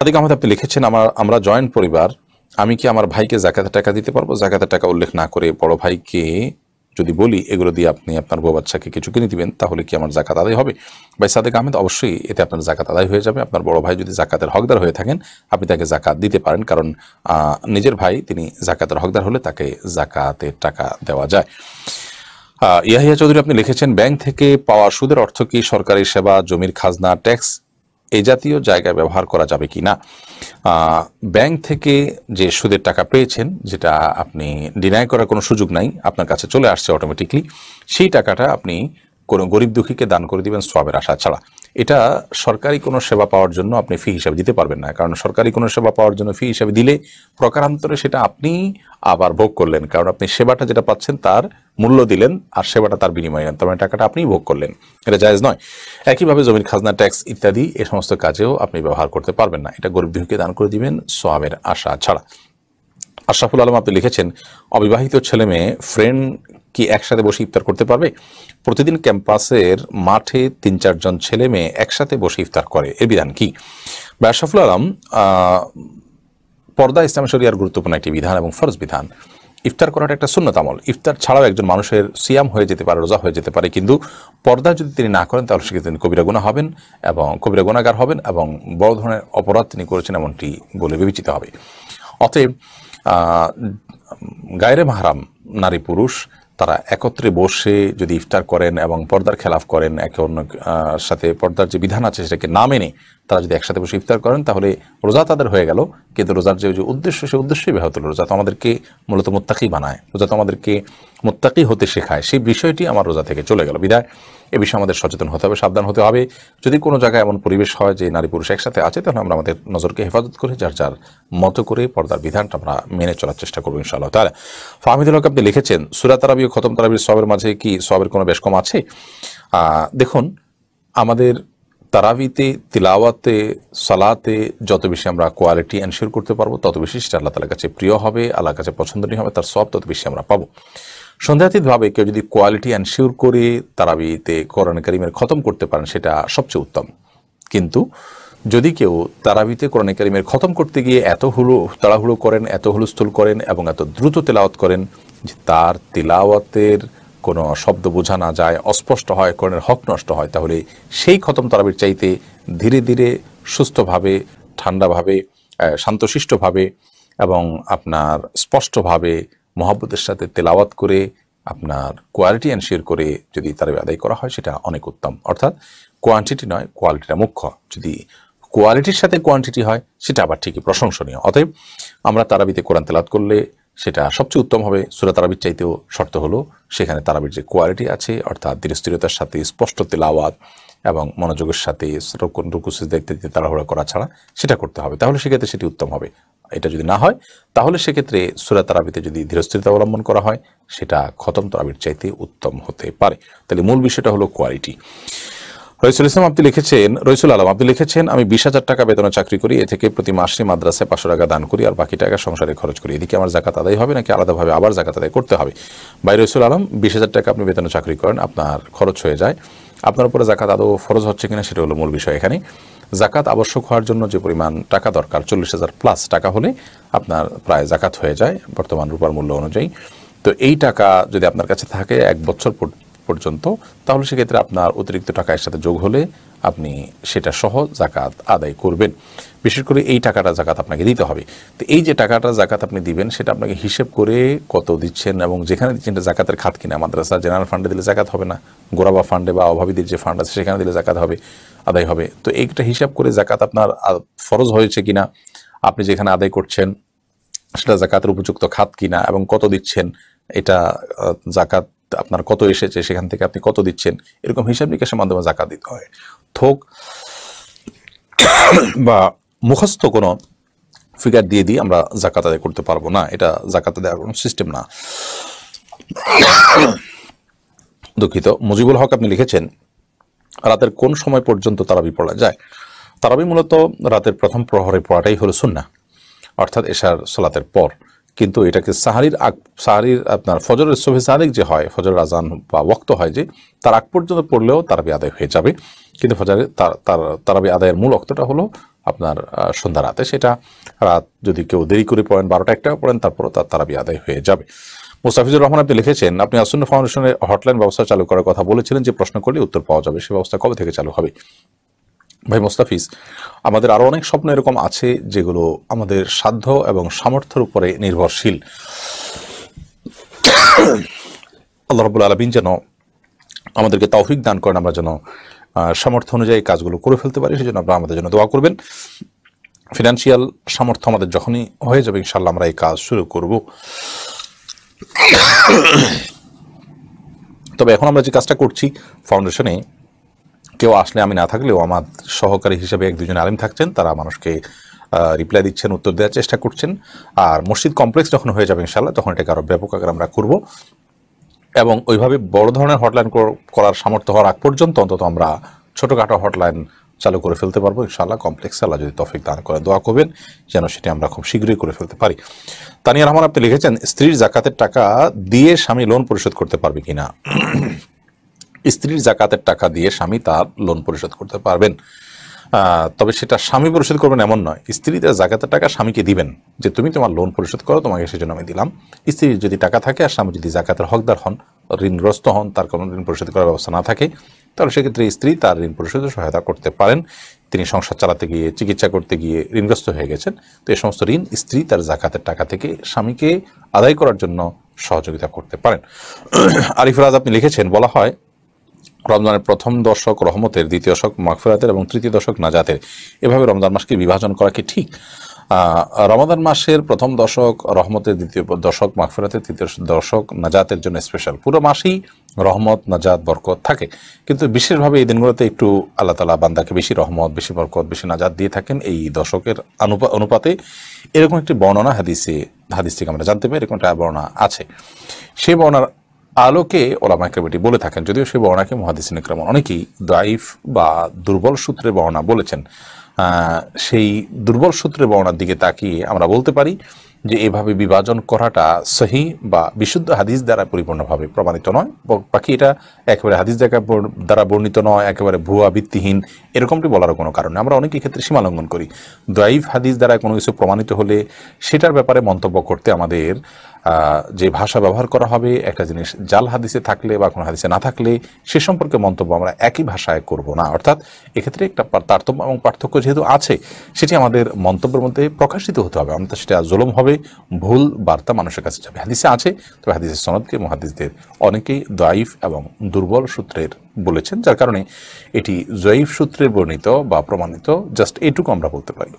সাদিক আহমেদ আপনি লিখেছেন আমার আমরা জয়েন্ট পরিবার আমি কি আমার ভাইকে জাকাতের টাকা দিতে পারবো জাকাতের টাকা উল্লেখ না করে বড় ভাইকে যদি বলি এগুলো দিয়ে আপনি আপনার বউ বাচ্চাকে কিছু কিনে দিবেন তাহলে কি আমার জাকাত আদায় হবে ভাই সাদেক আহমেদ অবশ্যই এতে আপনার জাকাত আদায় হয়ে যাবে আপনার বড় ভাই যদি জাকাতের হকদার হয়ে থাকেন আপনি তাকে জাকাত দিতে পারেন কারণ নিজের ভাই তিনি জাকাতের হকদার হলে তাকে জাকাতের টাকা দেওয়া যায় ইয়াহিয়া চৌধুরী আপনি লিখেছেন ব্যাংক থেকে পাওয়া সুদের অর্থ কি সরকারি সেবা জমির খাজনা ট্যাক্স এ জাতীয় জায়গায় ব্যবহার করা যাবে কি না ব্যাংক থেকে যে সুদের টাকা পেয়েছেন যেটা আপনি ডিনাই করার কোনো সুযোগ নাই আপনার কাছে চলে আসছে অটোমেটিকলি সেই টাকাটা আপনি কোনো গরিব দুঃখীকে দান করে দিবেন সবের আশা ছাড়া এটা সরকারি কোনো সেবা পাওয়ার জন্য আপনি ফি হিসাবে দিতে পারবেন না কারণ সরকারি কোনো সেবা পাওয়ার জন্য ফি হিসাবে দিলে প্রকারান্তরে সেটা আপনি আবার ভোগ করলেন কারণ আপনি সেবাটা যেটা পাচ্ছেন তার মূল্য দিলেন আর সেবাটা তার বিনিময়ে নেন তার মানে টাকাটা আপনিই ভোগ করলেন এটা জায়জ নয় একইভাবে জমির খাজনা ট্যাক্স ইত্যাদি এ সমস্ত কাজেও আপনি ব্যবহার করতে পারবেন না এটা গরিব দেহকে দান করে দিবেন সোয়াবের আশা ছাড়া আশরাফুল আলম আপনি লিখেছেন অবিবাহিত ছেলে মেয়ে ফ্রেন্ড কি একসাথে বসে ইফতার করতে পারবে প্রতিদিন ক্যাম্পাসের মাঠে তিন চারজন ছেলে মেয়ে একসাথে বসে ইফতার করে এর বিধান কি ব্যাসাফুল আলম পর্দা ইসলাম শরিয়ার গুরুত্বপূর্ণ একটি বিধান এবং ফরজ বিধান ইফতার করাটা একটা শূন্যতামল ইফতার ছাড়াও একজন মানুষের সিয়াম হয়ে যেতে পারে রোজা হয়ে যেতে পারে কিন্তু পর্দা যদি তিনি না করেন তাহলে সেক্ষেত্রে তিনি কবিরা গুণা হবেন এবং কবিরা গুণাগার হবেন এবং বড় ধরনের অপরাধ তিনি করেছেন এমনটি বলে বিবেচিত হবে অতএব গায়রে মাহারাম নারী পুরুষ তারা একত্রে বসে যদি ইফতার করেন এবং পর্দার খেলাফ করেন একে অন্য সাথে পর্দার যে বিধান আছে সেটাকে না মেনে তারা যদি একসাথে বসে ইফতার করেন তাহলে রোজা তাদের হয়ে গেল কিন্তু রোজার যে উদ্দেশ্য সে উদ্দেশ্যই ব্যাহত হলো রোজা তো আমাদেরকে মূলত মোত্তাকি বানায় রোজা তো আমাদেরকে মোত্তাকি হতে শেখায় সেই বিষয়টি আমার রোজা থেকে চলে গেল বিদায় এ বিষয়ে আমাদের সচেতন হতে হবে সাবধান হতে হবে যদি কোনো জায়গায় এমন পরিবেশ হয় যে নারী পুরুষ একসাথে আছে তাহলে আমরা আমাদের নজরকে হেফাজত করে যার যার মতো করে পর্দার বিধানটা আমরা মেনে চলার চেষ্টা করবো ইনশাআল্লাহ তাহলে ফাহমিদুল হক আপনি লিখেছেন সুরা তারাবি ও খতম তারাবির সবের মাঝে কি সবের কোনো বেশ কম আছে দেখুন আমাদের তারাবিতে তিলাওয়াতে সালাতে যত বেশি আমরা কোয়ালিটি এনশিওর করতে পারবো তত বেশি সেটা আল্লাহ তালার কাছে প্রিয় হবে আল্লাহর কাছে পছন্দনীয় হবে তার সব তত বেশি আমরা পাবো সন্দেহাতীতভাবে কেউ যদি কোয়ালিটি অ্যানশিওর করে তারাবিতে কোরআন করিমের খতম করতে পারেন সেটা সবচেয়ে উত্তম কিন্তু যদি কেউ তারাবিতে কোরআন করিমের খতম করতে গিয়ে এত হুলো তাড়াহুড়ো করেন এত হুলস্থুল করেন এবং এত দ্রুত তেলাওয়াত করেন যে তার তেলাওয়াতের কোনো শব্দ বোঝা না যায় অস্পষ্ট হয় কোরআনের হক নষ্ট হয় তাহলে সেই খতম তারাবির চাইতে ধীরে ধীরে সুস্থভাবে ঠান্ডাভাবে শান্তশিষ্টভাবে এবং আপনার স্পষ্টভাবে মহাব্বতের সাথে তেলাওয়াত করে আপনার কোয়ালিটি অ্যান্ড শেয়ার করে যদি তারাবি আদায় করা হয় সেটা অনেক উত্তম অর্থাৎ কোয়ান্টিটি নয় কোয়ালিটিটা মুখ্য যদি কোয়ালিটির সাথে কোয়ান্টিটি হয় সেটা আবার ঠিকই প্রশংসনীয় অতএব আমরা তারাবিতে কোরআন তেলাত করলে সেটা সবচেয়ে উত্তম হবে সুরা তারাবির চাইতেও শর্ত হলো সেখানে তারাবির যে কোয়ালিটি আছে অর্থাৎ দৃঢ়স্থিরতার সাথে স্পষ্ট তেলাওয়াত এবং মনোযোগের সাথে রুকুসুজ দেখতে দিতে তাড়াহুড়া করা ছাড়া সেটা করতে হবে তাহলে সেক্ষেত্রে সেটি উত্তম হবে এটা যদি না হয় তাহলে সেক্ষেত্রে সুরা তারাবিতে যদি ধীরস্থিরতা অবলম্বন করা হয় সেটা খতম তারাবির চাইতে উত্তম হতে পারে তাহলে মূল বিষয়টা হলো কোয়ালিটি রইসুল ইসলাম আপনি লিখেছেন রইসুল আলম আপনি লিখেছেন আমি বিশ হাজার টাকা বেতনে চাকরি করি এ থেকে প্রতি মাসে মাদ্রাসায় পাঁচশো টাকা দান করি আর বাকি টাকা সংসারে খরচ করি এদিকে আমার জাকাত আদায় হবে নাকি আলাদাভাবে আবার জাকাত আদায় করতে হবে ভাই রইসুল আলম বিশ হাজার টাকা আপনি বেতনে চাকরি করেন আপনার খরচ হয়ে যায় আপনার উপরে জাকাত আদৌ ফরজ হচ্ছে কিনা সেটা হলো মূল বিষয় এখানে জাকাত আবশ্যক হওয়ার জন্য যে পরিমাণ টাকা দরকার চল্লিশ হাজার প্লাস টাকা হলে আপনার প্রায় জাকাত হয়ে যায় বর্তমান রূপার মূল্য অনুযায়ী তো এই টাকা যদি আপনার কাছে থাকে এক বছর পর্যন্ত তাহলে সেক্ষেত্রে আপনার অতিরিক্ত টাকা সাথে যোগ হলে আপনি সেটা সহ জাকাত আদায় করবেন বিশেষ করে এই টাকাটা জাকাত আপনাকে দিতে হবে তো এই যে টাকাটা জাকাত আপনি দিবেন সেটা আপনাকে হিসেব করে কত দিচ্ছেন এবং যেখানে দিচ্ছেন এটা জাকাতের খাত কিনা মাদ্রাসা জেনারেল ফান্ডে দিলে জাকাত হবে না গোরাবা ফান্ডে বা অভাবীদের যে ফান্ড আছে সেখানে দিলে জাকাত হবে আদায় হবে তো এইটা হিসাব করে জাকাত আপনার ফরজ হয়েছে কিনা আপনি যেখানে আদায় করছেন সেটা জাকাতের উপযুক্ত খাত কিনা এবং কত দিচ্ছেন এটা জাকাত আপনার কত এসেছে সেখান থেকে আপনি কত দিচ্ছেন এরকম হিসাব নিকাশের মাধ্যমে জাকা দিতে হয় থোক বা মুখস্থ কোনো ফিগার দিয়ে দিয়ে আমরা জাকাত আদায় করতে পারবো না এটা জাকাত আদায় কোনো সিস্টেম না দুঃখিত মুজিবুল হক আপনি লিখেছেন রাতের কোন সময় পর্যন্ত তারাবি পড়া যায় তারাবি মূলত রাতের প্রথম প্রহরে পড়াটাই হলো শুননা অর্থাৎ এশার সলাতের পর কিন্তু এটাকে সাহারির আগ সাহারির আপনার ফজরের সোভে সাহারিক যে হয় ফজর আজান বা ওক্ত হয় যে তার আগ পর্যন্ত পড়লেও তারাবি আদায় হয়ে যাবে কিন্তু ফজরে তার তার তারাবি আদায়ের মূল অক্তটা হলো আপনার সন্ধ্যা রাতে সেটা রাত যদি কেউ দেরি করে পড়েন বারোটা একটা পড়েন তারপরও তার তারাবি আদায় হয়ে যাবে মুস্তাফিজুর রহমান আপনি লিখেছেন আপনি আসন্ন ফাউন্ডেশনের হটলাইন ব্যবস্থা চালু করার কথা বলেছিলেন যে প্রশ্ন করলে উত্তর পাওয়া যাবে সে ব্যবস্থা কবে থেকে চালু হবে ভাই মোস্তাফিজ আমাদের আরও অনেক স্বপ্ন এরকম আছে যেগুলো আমাদের সাধ্য এবং সামর্থ্যের উপরে নির্ভরশীল আল্লাহ রবুল আলমিন যেন আমাদেরকে তৌফিক দান করেন আমরা যেন সামর্থ্য অনুযায়ী কাজগুলো করে ফেলতে পারি সেই জন্য আপনারা আমাদের জন্য দোয়া করবেন ফিনান্সিয়াল সামর্থ্য আমাদের যখনই হয়ে যাবে ইনশাল্লাহ আমরা এই কাজ শুরু করব তবে এখন আমরা যে কাজটা করছি ফাউন্ডেশনে কেউ আসলে আমি না থাকলেও আমার সহকারী হিসেবে এক দুজন আলিম থাকছেন তারা মানুষকে রিপ্লাই দিচ্ছেন উত্তর দেওয়ার চেষ্টা করছেন আর মসজিদ কমপ্লেক্স যখন হয়ে যাবে ইনশাল্লাহ তখন এটাকে আরও ব্যাপক আকার আমরা করব এবং ওইভাবে বড় ধরনের হটলাইন করার সামর্থ্য হওয়ার আগ পর্যন্ত অন্তত আমরা ছোটোখাটো হটলাইন চালু করে ফেলতে পারবো ইনশাআল্লাহ কমপ্লেক্স আল্লাহ যদি তফিক দান করে দোয়া করবেন যেন সেটি আমরা খুব শীঘ্রই করে ফেলতে পারি তানিয়া রহমান আপনি লিখেছেন স্ত্রীর জাকাতের টাকা দিয়ে স্বামী লোন পরিশোধ করতে পারবে কিনা স্ত্রীর জাকাতের টাকা দিয়ে স্বামী তার লোন পরিশোধ করতে পারবেন তবে সেটা স্বামী পরিশোধ করবেন এমন নয় স্ত্রী তার জাকাতের টাকা স্বামীকে দিবেন যে তুমি তোমার লোন পরিশোধ করো তোমাকে সেজন্য আমি দিলাম স্ত্রীর যদি টাকা থাকে আর স্বামী যদি জাকাতের হকদার হন ঋণগ্রস্ত হন তার কোনো ঋণ পরিশোধ করার ব্যবস্থা না থাকে তাহলে সেক্ষেত্রে স্ত্রী তার ঋণ পরিশোধে সহায়তা করতে পারেন তিনি সংসার চালাতে গিয়ে চিকিৎসা করতে গিয়ে ঋণগ্রস্ত হয়ে গেছেন তো এই সমস্ত ঋণ স্ত্রী তার জাকাতের টাকা থেকে স্বামীকে আদায় করার জন্য সহযোগিতা করতে পারেন আরিফ আপনি লিখেছেন বলা হয় রমজানের প্রথম দশক রহমতের দ্বিতীয় দশক মাগফিরাতের এবং তৃতীয় দশক নাজাতের এভাবে রমজান মাসকে বিভাজন করা কি ঠিক রমাদান মাসের প্রথম দশক রহমতের দ্বিতীয় দশক মাগফিরাতের তৃতীয় দশক নাজাতের জন্য স্পেশাল পুরো মাসেই রহমত নাজাত বরকত থাকে কিন্তু বিশেষভাবে এই দিনগুলোতে একটু আল্লাহ তালা বান্দাকে বেশি রহমত বেশি বরকত বেশি নাজাত দিয়ে থাকেন এই দশকের অনুপাতে এরকম একটি বর্ণনা হাদিসে হাদিস থেকে আমরা জানতে পারি এরকম একটা বর্ণনা আছে সেই বর্ণনার আলোকে ওলামা কমিটি বলে থাকেন যদিও সে বর্ণাকে মহাদিস নিক্রমণ অনেকেই দাইফ বা দুর্বল সূত্রে বর্ণা বলেছেন সেই দুর্বল সূত্রে বর্ণার দিকে তাকিয়ে আমরা বলতে পারি যে এভাবে বিভাজন করাটা সহি বা বিশুদ্ধ হাদিস দ্বারা পরিপূর্ণভাবে প্রমাণিত নয় বাকি এটা একেবারে হাদিস দেখা দ্বারা বর্ণিত নয় একেবারে ভুয়া ভিত্তিহীন এরকমটি বলার কোনো কারণে আমরা অনেকে ক্ষেত্রে সীমালঙ্ঘন করি দাইফ হাদিস দ্বারা কোনো কিছু প্রমাণিত হলে সেটার ব্যাপারে মন্তব্য করতে আমাদের যে ভাষা ব্যবহার করা হবে একটা জিনিস জাল হাদিসে থাকলে বা কোনো হাদিসে না থাকলে সে সম্পর্কে মন্তব্য আমরা একই ভাষায় করব না অর্থাৎ এক্ষেত্রে একটা তারতম্য এবং পার্থক্য যেহেতু আছে সেটি আমাদের মন্তব্যের মধ্যে প্রকাশিত হতে হবে আমরা সেটা জলম হবে ভুল বার্তা মানুষের কাছে যাবে হাদিসে আছে তবে হাদিসের সনদকে মহাদিসদের অনেকেই দায়ীফ এবং দুর্বল সূত্রের বলেছেন যার কারণে এটি জয়ীফ সূত্রে বর্ণিত বা প্রমাণিত জাস্ট এটুকু আমরা বলতে পারি